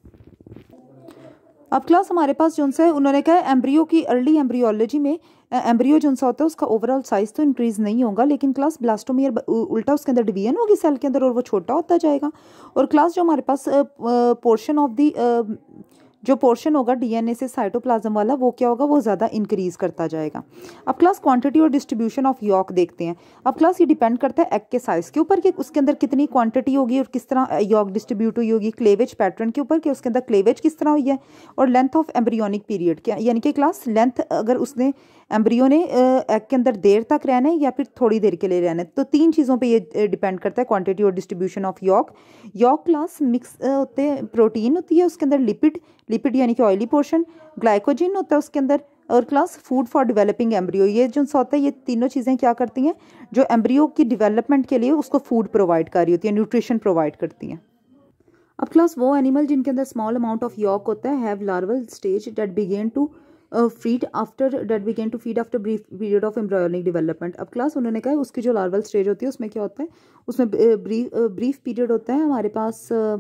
अब क्लास हमारे पास जो है उन्होंने कहा एम्ब्रियो की अर्ली एम्ब्रियोलॉजी में एम्ब्रियो जो सा होता है उसका ओवरऑल साइज तो इंक्रीज नहीं होगा लेकिन क्लास ब्लास्टोमियर उल्टा उसके अंदर डिवीजन होगी सेल के अंदर और वो छोटा होता जाएगा और क्लास जो हमारे पास पोर्शन ऑफ दी जो पोर्शन होगा डीएनए से साइटोप्लाज्म वाला वो क्या होगा वो ज़्यादा इंक्रीज़ करता जाएगा अब क्लास क्वांटिटी और डिस्ट्रीब्यूशन ऑफ यॉक देखते हैं अब क्लास ये डिपेंड करता है एग के साइज़ के ऊपर कि उसके अंदर कितनी क्वांटिटी होगी और किस तरह यॉक डिस्ट्रीब्यूट हुई होगी क्लेवेज पैटर्न के ऊपर कि उसके अंदर क्लेवेज किस तरह हुई है और लेंथ ऑफ एम्ब्रियोनिक पीरियड क्या यानी कि क्लास लेंथ अगर उसने एम्ब्रियो ने एग के अंदर देर तक रहना है या फिर थोड़ी देर के लिए रहना है तो तीन चीज़ों पे ये डिपेंड करता है क्वांटिटी और distribution of yolk yolk class mix होते हैं प्रोटीन होती है उसके अंदर लिपिड लिपिड यानी कि ऑयली पोर्शन ग्लाइकोजिन होता है उसके अंदर और class food for developing embryo ये जो होता है ये तीनों चीज़ें क्या करती हैं जो एम्ब्रियो की डेवलपमेंट के लिए उसको फूड प्रोवाइड कर रही होती है न्यूट्रिशन प्रोवाइड करती हैं अब क्लास वो एनिमल जिनके अंदर स्मॉल अमाउंट ऑफ यॉक होता है have larval stage that begin to feed after that begin to feed after brief period of embryonic development अब क्लास उन्होंने कहा उसकी जो लार्वल स्टेज होती है उसमें क्या होता है उसमें ब्रीफ ब्रीफ पीरियड होता है हमारे पास uh,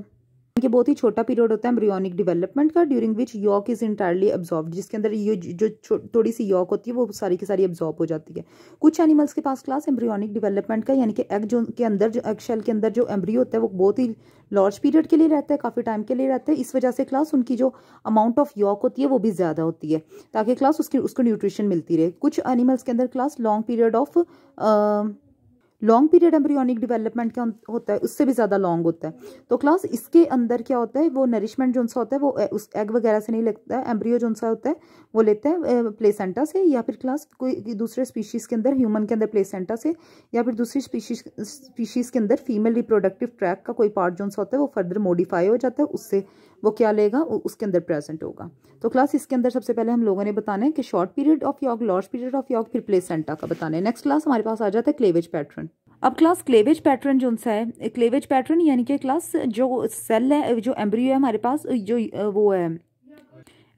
ये बहुत ही छोटा पीरियड होता है एम्ब्रियोनिक डेवलपमेंट का during which yolk is entirely absorb जिसके अंदर ये जो थोड़ी सी यॉक होती है वो सारी की सारी एब्जॉर्ब हो जाती है कुछ एनिमल्स के पास क्लास एम्ब्रियोनिक डेवलपमेंट का यानी कि एग जो के अंदर जो एग शेल के अंदर जो एम्ब्रियो होता है वो बहुत ही लार्ज पीरियड के लिए रहता है काफ़ी टाइम के लिए रहता है इस वजह से क्लास उनकी जो अमाउंट ऑफ यॉक होती है वो भी ज़्यादा होती है ताकि क्लास उसकी उसको न्यूट्रिशन मिलती रहे कुछ एनिमल्स के अंदर class long period of long period embryonic development क्या होता है उससे भी ज़्यादा लॉन्ग होता है तो क्लास इसके अंदर क्या होता है वो नरिशमेंट जो सा होता है वो उस एग वगैरह से नहीं लगता है एम्ब्रियो जो सा होता है वो लेते हैं प्लेसेंटा से या फिर क्लास कोई दूसरे स्पीशीज़ के अंदर ह्यूमन के अंदर प्लेसेंटा से या फिर दूसरी स्पीशीज स्पीशीज़ के अंदर फीमेल रिप्रोडक्टिव ट्रैक का कोई पार्ट जो सा होता है वो फर्दर मॉडिफाई हो जाता है उससे वो क्या लेगा उसके अंदर प्रेजेंट होगा तो क्लास इसके अंदर सबसे पहले हम लोगों ने बताना है कि short period of yolk large period of yolk फिर प्लेसेंटा का बताना है नेक्स्ट क्लास हमारे पास आ जाता है क्लेवेज पैटर्न अब क्लास क्लेवेज पैटर्न जो सा है क्लेवेज पैटर्न यानी कि क्लास जो सेल है जो एम्ब्रियो है हमारे पास जो वो है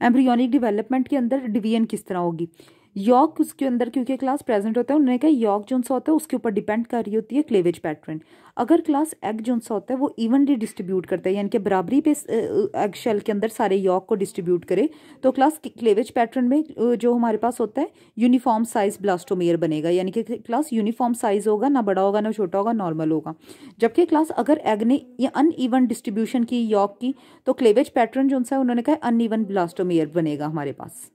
एम्ब्रियोनिक डिवेलपमेंट के अंदर डिवीजन किस तरह होगी यॉक उसके अंदर क्योंकि क्लास प्रेजेंट होता है उन्होंने कहा यॉक जो सा होता है उसके ऊपर डिपेंड कर रही होती है क्लेवेज पैटर्न अगर क्लास एग जो सा होता है वो इवनली डिस्ट्रीब्यूट करता है यानी कि बराबरी पे एग शेल के अंदर सारे यॉक को डिस्ट्रीब्यूट करे तो क्लास क्लेवेज पैटर्न में जो हमारे पास होता है यूनिफॉर्म साइज ब्लास्टोमेयर बनेगा यानी कि क्लास यूनिफॉर्म साइज होगा ना बड़ा होगा ना छोटा होगा नॉर्मल होगा जबकि क्लास अगर एग ने या ईवन डिस्ट्रीब्यूशन की यॉक की तो क्लेवेज पैटर्न जो सा उन्होंने कहा अन ईवन ब्लास्टोमेयर बनेगा हमारे पास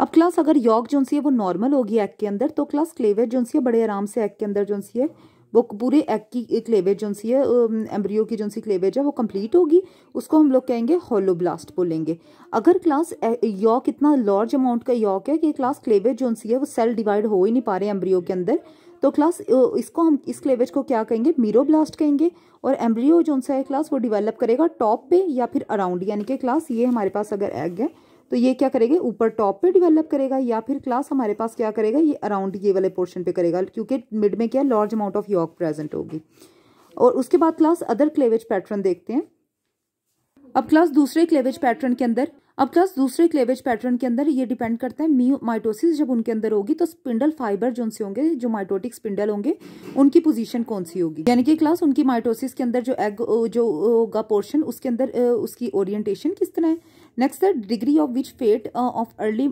अब क्लास अगर यॉक जो सी है वो नॉर्मल होगी एग के अंदर तो क्लास क्लेवेज जो सी है बड़े आराम से एग के अंदर जो सी है वो पूरे एग की क्लेवेज जो सी है एम्ब्रियो की जो सी क्लेवेज है वो कंप्लीट होगी उसको हम लोग कहेंगे होलोब्लास्ट बोलेंगे अगर क्लास यॉक इतना लार्ज अमाउंट का यॉक है कि क्लास क्लेवेज जो सी है वो सेल डिवाइड हो ही नहीं पा रहे एम्ब्रियो के अंदर तो क्लास इसको हम इस क्लेवेज को क्या कहेंगे मीरोब्लास्ट कहेंगे और एम्ब्रियो जो सा है क्लास वो डिवेलप करेगा टॉप पे या फिर अराउंड यानी कि क्लास ये हमारे पास अगर एग है तो ये क्या करेगा ऊपर टॉप पे डिवेलप करेगा या फिर क्लास हमारे पास क्या करेगा ये अराउंड ये वाले पोर्शन पे करेगा क्योंकि मिड में क्या large amount of yolk present होगी और उसके बाद क्लास अदर क्लेवेज पैटर्न देखते हैं अब क्लास दूसरे क्लेवेज पैटर्न के अंदर अब क्लास दूसरे क्लेवेज पैटर्न के अंदर ये डिपेंड करता है माइटोसिस जब उनके अंदर होगी तो स्पिंडल फाइबर जो उनसे होंगे जो माइटोटिक स्पिंडल होंगे उनकी पोजीशन कौन सी होगी यानी कि क्लास उनकी माइटोसिस के अंदर जो एग जो होगा पोर्शन उसके अंदर उसकी ओरिएंटेशन किस तरह है नेक्स्ट है degree of which fate of early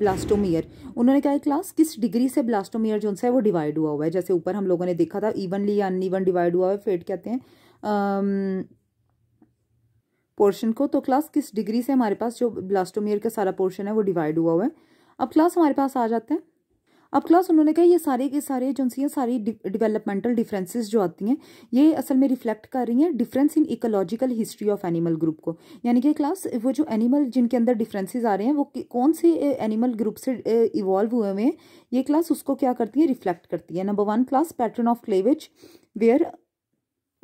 blastomere उन्होंने कहा है क्लास किस डिग्री से ब्लास्टोमियर जो है वो डिवाइड हुआ हुआ है जैसे ऊपर हम लोगों ने देखा था इवनली या अनइवन डिवाइड हुआ है फेट कहते हैं पोर्शन um, को तो क्लास किस डिग्री से हमारे पास जो ब्लास्टोमियर का सारा पोर्शन है वो डिवाइड हुआ हुआ है अब क्लास हमारे पास आ जाते हैं अब क्लास उन्होंने कहा ये सारे के सारे जो सी सारी डिवेलपमेंटल डिफरेंसेस जो आती हैं ये असल में रिफ्लेक्ट कर रही हैं difference in ecological history of animal group को यानी कि क्लास वो जो एनिमल जिनके अंदर डिफरेंसेस आ रहे हैं वो कौन से एनिमल ग्रुप से इवॉल्व हुए हुए हैं ये क्लास उसको क्या करती है रिफ्लेक्ट करती है number one class pattern of cleavage where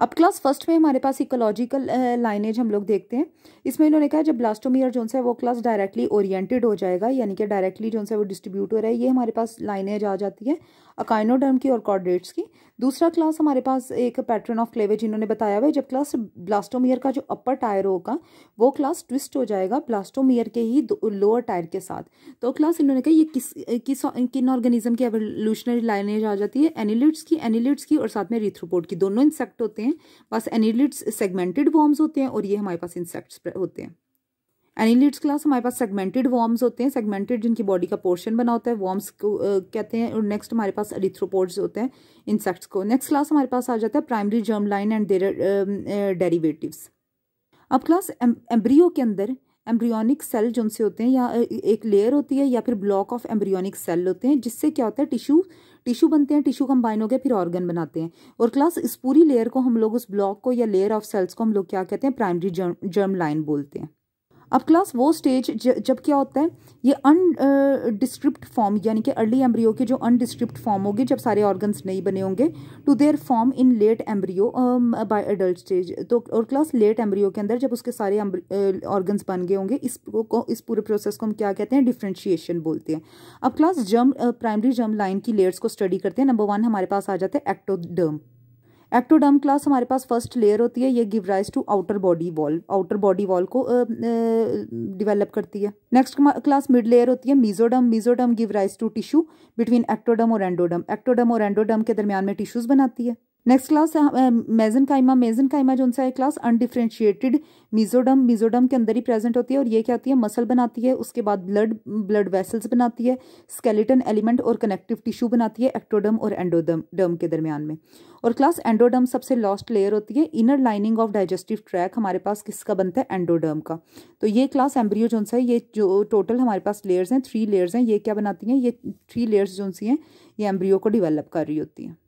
अब क्लास फर्स्ट में हमारे पास इकोलॉजिकल लाइनेज हम लोग देखते हैं इसमें इन्होंने कहा जब ब्लास्टोमियर जोन है वो क्लास डायरेक्टली ओरिएंटेड हो जाएगा यानी कि डायरेक्टली जोन है वो रहा है ये हमारे पास लाइनेज आ जाती है अकाइनोडर्म की और कॉर्डेट्स की दूसरा क्लास हमारे पास एक पैटर्न ऑफ क्लेवेज इन्होंने बताया हुआ है जब क्लास ब्लास्टोमियर का जो अपर टायर होगा वो क्लास ट्विस्ट हो जाएगा ब्लास्टोमियर के ही लोअर टायर के साथ तो क्लास इन्होंने कहा ये किस किस किन ऑर्गेनिज्म की एवोल्यूशनरी लाइनेज आ जाती है एनिलिड्स की एनिलिड्स की और साथ में रिथ्रोपोर्ट की दोनों इंसेक्ट होते हैं बस एनिलिड्स सेगमेंटेड वॉर्म्स होते हैं और ये हमारे पास इंसेक्ट्स होते हैं एनिलिड्स क्लास हमारे पास सेगमेंटेड वॉर्म्स होते हैं सेगमेंटेड जिनकी बॉडी का पोर्शन बना होता है वॉर्म्स को uh, कहते हैं और नेक्स्ट हमारे पास एरिथ्रोपोड्स होते हैं इंसेक्ट्स को नेक्स्ट क्लास हमारे पास आ जाता है primary germ line and their derivatives अब क्लास एम्ब्रियो के अंदर एम्ब्रियोनिक सेल जो उनसे होते हैं या एक लेयर होती है या फिर ब्लॉक ऑफ एम्ब्रियोनिक सेल होते हैं जिससे क्या होता है टिश्यू टिश्यू बनते हैं टिश्यू कंबाइन हो गया फिर ऑर्गन बनाते हैं और क्लास इस पूरी लेयर को हम लोग उस ब्लॉक को या लेयर ऑफ सेल्स को हम लोग क्या कहते हैं प्राइमरी जर्म लाइन बोलते हैं अब क्लास वो स्टेज जब क्या होता है ये अनडिस्क्रिप्ट फॉर्म यानी कि अर्ली एम्ब्रियो के जो अनडिस्क्रिप्ट फॉर्म होगी जब सारे ऑर्गन्स नहीं बने होंगे to their form in late embryo by adult stage तो और क्लास लेट एम्ब्रियो के अंदर जब उसके सारे ऑर्गन्स uh, बन गए होंगे इस को इस पूरे प्रोसेस को हम क्या कहते हैं डिफ्रेंशिएशन बोलते हैं अब class germ primary germ line की लेयर्स को स्टडी करते हैं नंबर वन हमारे पास आ जाता है एक्टोडर्म एक्टोडर्म क्लास हमारे पास फर्स्ट लेयर होती है ये give rise to outer body wall outer body wall को डिवेलप करती है नेक्स्ट क्लास मिड लेयर होती है mesoderm mesoderm give rise to tissue between ectoderm और एंडोडम एक्टोडम और एंडोडम के दरमियान में टिश्यूज बनाती है नेक्स्ट क्लास मेजन काइमा मेजन काइमा जो उनसा है क्लास अनडिफ्रेंशिएटेड मिजोडम मिजोडम के अंदर ही प्रेजेंट होती है और ये क्या होती है मसल बनाती है उसके बाद ब्लड ब्लड वेसल्स बनाती है स्केलेटन एलिमेंट और कनेक्टिव टिश्यू बनाती है एक्टोडम और एंडोडम डर्म के दरमियान में और क्लास एंडोडर्म सबसे लॉस्ट लेयर होती है inner lining of digestive tract हमारे पास किसका बनता है एंडोडर्म का तो ये क्लास एम्ब्रियो जोन सा है ये जो टोटल हमारे पास लेयर्स हैं थ्री लेयर्स हैं ये क्या बनाती हैं ये थ्री लेयर्स जो सी हैं ये एम्ब्रियो को डिवेलप कर रही होती हैं